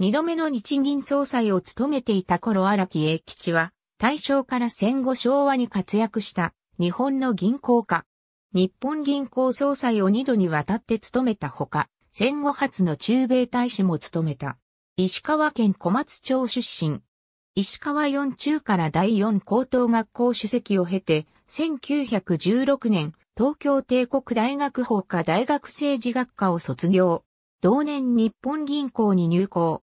二度目の日銀総裁を務めていた頃荒木英吉は、大正から戦後昭和に活躍した日本の銀行家。日本銀行総裁を二度にわたって務めたほか、戦後初の中米大使も務めた。石川県小松町出身。石川四中から第四高等学校主席を経て、1916年、東京帝国大学法科大学政治学科を卒業。同年日本銀行に入校。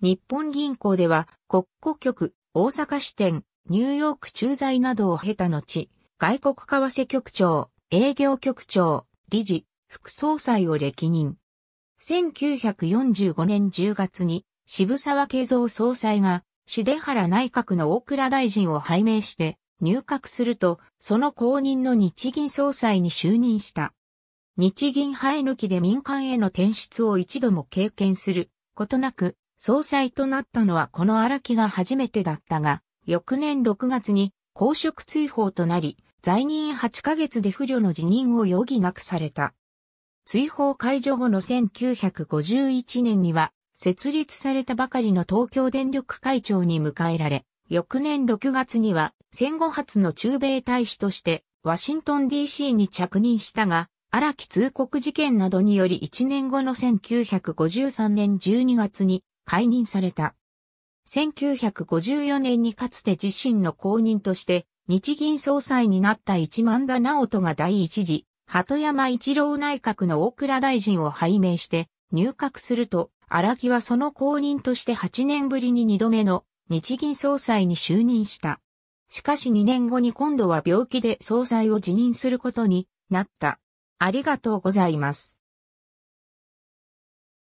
日本銀行では国庫局、大阪支店、ニューヨーク駐在などを経た後、外国為替局長、営業局長、理事、副総裁を歴任。1945年10月に渋沢慶三総裁が、出原内閣の大倉大臣を拝命して入閣すると、その後任の日銀総裁に就任した。日銀生え抜きで民間への転出を一度も経験することなく、総裁となったのはこの荒木が初めてだったが、翌年6月に公職追放となり、在任8ヶ月で不慮の辞任を余儀なくされた。追放解除後の1951年には、設立されたばかりの東京電力会長に迎えられ、翌年6月には戦後初の中米大使としてワシントン DC に着任したが、荒木通告事件などにより1年後の1953年12月に解任された。1954年にかつて自身の後任として日銀総裁になった一万田直人が第一次、鳩山一郎内閣の大倉大臣を拝命して入閣すると、荒木はその後任として8年ぶりに2度目の日銀総裁に就任した。しかし2年後に今度は病気で総裁を辞任することになった。ありがとうございます。